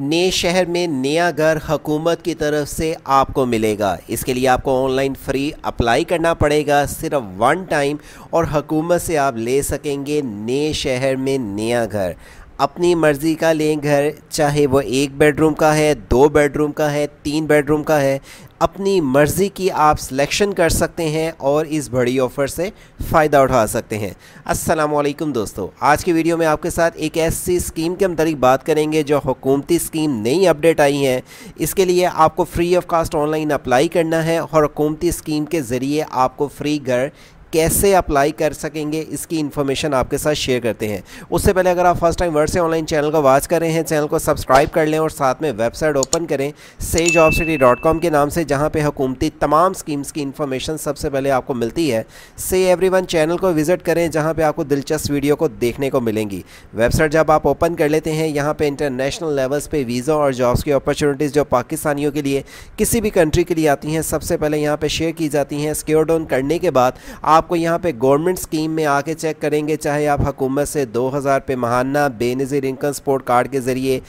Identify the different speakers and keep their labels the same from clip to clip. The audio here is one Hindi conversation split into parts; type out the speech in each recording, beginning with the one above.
Speaker 1: नए शहर में नया घर हकूमत की तरफ से आपको मिलेगा इसके लिए आपको ऑनलाइन फ्री अप्लाई करना पड़ेगा सिर्फ वन टाइम और हकूमत से आप ले सकेंगे नए शहर में नया घर अपनी मर्ज़ी का लें घर चाहे वो एक बेडरूम का है दो बेडरूम का है तीन बेडरूम का है अपनी मर्ज़ी की आप सिलेक्शन कर सकते हैं और इस बड़ी ऑफ़र से फ़ायदा उठा सकते हैं वालेकुम दोस्तों आज की वीडियो में आपके साथ एक ऐसी स्कीम के मतलब बात करेंगे जो हुकूमती स्कीम नई अपडेट आई है इसके लिए आपको free of cost online apply करना है और हुकूमती स्कीम के ज़रिए आपको फ्री घर कैसे अप्लाई कर सकेंगे इसकी इन्फॉर्मेशन आपके साथ शेयर करते हैं उससे पहले अगर आप फर्स्ट टाइम वर्ड से ऑनलाइन चैनल को वॉच कर रहे हैं चैनल को सब्सक्राइब कर लें और साथ में वेबसाइट ओपन करें से जॉब सिटी डॉट कॉम के नाम से जहाँ पे हुकूमती तमाम स्कीम्स की इन्फॉर्मेशन सबसे पहले आपको मिलती है से एवरी वन चैनल को विजिट करें जहाँ पर आपको दिलचस्प वीडियो को देखने को मिलेंगी वेबसाइट जब आप ओपन कर लेते हैं यहाँ पर इंटरनेशनल लेवल्स पर वीज़ा और जॉब्स की अपॉर्चुनिटीज़ जो पाकिस्तानियों के लिए किसी भी कंट्री के लिए आती हैं सबसे पहले यहाँ पर शेयर की जाती हैं स्क्योर डाउन करने के बाद आप आपको यहाँ पे गवर्नमेंट स्कीम में आके चेक करेंगे चाहे आप हकूमत से 2000 पे महाना बेनज़ीर इनकम सपोर्ट कार्ड के ज़रिए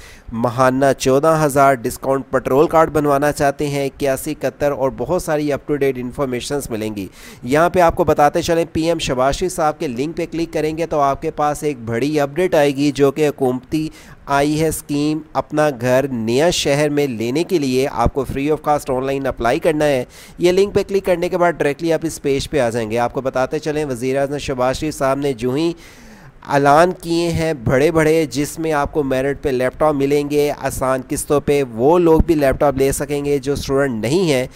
Speaker 1: महाना 14000 डिस्काउंट पेट्रोल कार्ड बनवाना चाहते हैं इक्यासी इकहत्तर और बहुत सारी अप टू डेट इन्फॉर्मेशन मिलेंगी यहाँ पे आपको बताते चलें पी एम शबाशी साहब के लिंक पर क्लिक करेंगे तो आपके पास एक बड़ी अपडेट आएगी जो कि हकूमती आई है स्कीम अपना घर नया शहर में लेने के लिए आपको free of cost online apply करना है ये लिंक पे क्लिक करने के बाद डायरेक्टली आप इस पेज पे आ जाएंगे आपको बताते चलें वजीर अजम शबाज शरीफ साहब ने जो ही ऐलान किए हैं बड़े बड़े जिसमें आपको मेरिट पे लैपटॉप मिलेंगे आसान किस्तों पे वो लोग भी लैपटॉप ले सकेंगे जो स्टूडेंट नहीं हैं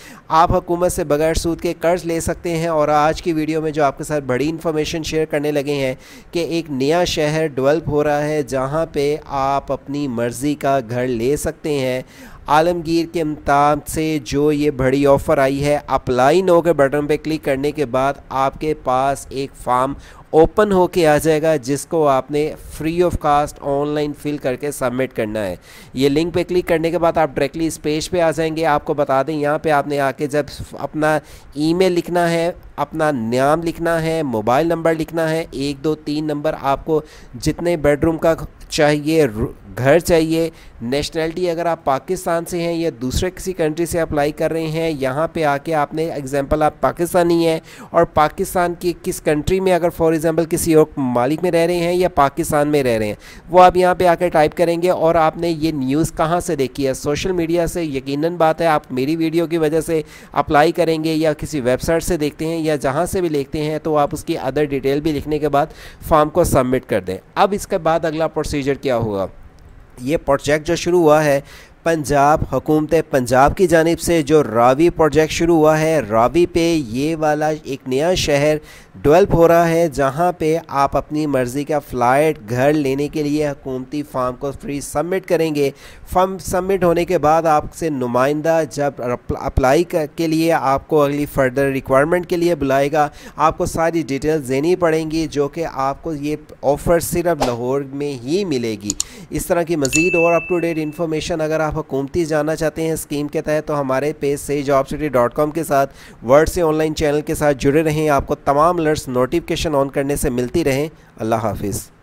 Speaker 1: आप हुकूमत से बगैर सूद के कर्ज़ ले सकते हैं और आज की वीडियो में जो आपके साथ बड़ी इन्फॉर्मेशन शेयर करने लगे हैं कि एक नया शहर डेवलप हो रहा है जहाँ पर आप अपनी मर्ज़ी का घर ले सकते हैं आलमगीर के इम्तान से जो ये बड़ी ऑफ़र आई है अप्लाई नो के बटन पे क्लिक करने के बाद आपके पास एक फॉर्म ओपन हो के आ जाएगा जिसको आपने free of cost online fill करके सबमिट करना है ये लिंक पे क्लिक करने के बाद आप डायरेक्टली इस पेज पे आ जाएंगे आपको बता दें यहाँ पे आपने आके जब अपना ईमेल लिखना है अपना नाम लिखना है मोबाइल नंबर लिखना है एक दो तीन नंबर आपको जितने बेडरूम का चाहिए घर चाहिए नेशनैलिटी अगर आप पाकिस्तान से हैं या दूसरे किसी कंट्री से अप्लाई कर रहे हैं यहाँ पे आके आपने एग्जांपल आप पाकिस्तानी हैं और पाकिस्तान की किस कंट्री में अगर फॉर एग्जांपल किसी और मालिक में रह रहे हैं या पाकिस्तान में रह रहे हैं वो आप यहाँ पे आकर टाइप करेंगे और आपने ये न्यूज़ कहाँ से देखी है सोशल मीडिया से यकीन बात है आप मेरी वीडियो की वजह से अप्लाई करेंगे या किसी वेबसाइट से देखते हैं या या जहाँ से भी लिखते हैं तो आप उसकी अदर डिटेल भी लिखने के बाद फॉर्म को सबमिट कर दें अब इसके बाद अगला प्रोसीजर क्या होगा ये प्रोजेक्ट जो शुरू हुआ है पंजाब हुकूमत पंजाब की जानब से जो रावी प्रोजेक्ट शुरू हुआ है रावी पे ये वाला एक नया शहर डेवलप हो रहा है जहाँ पे आप अपनी मर्ज़ी का फ्लाइट घर लेने के लिए हकूमती फार्म को फ्री सबमिट करेंगे फॉर्म सबमिट होने के बाद आपसे नुमाइंदा जब अप्लाई के लिए आपको अगली फर्दर रिक्वायरमेंट के लिए बुलाएगा आपको सारी डिटेल्स देनी पड़ेंगी जो कि आपको ये ऑफ़र सिर्फ लाहौर में ही मिलेगी इस तरह की मज़ीद और अप टू डेट इन्फॉर्मेशन अगर आप आप हुकूमती जानना चाहते हैं स्कीम के तहत तो हमारे पेज से जॉब सिटी डॉट कॉम के साथ वर्ड से ऑनलाइन चैनल के साथ जुड़े रहें आपको तमाम अलर्ट्स नोटिफिकेशन ऑन करने से मिलती रहें अल्लाह हाफिज़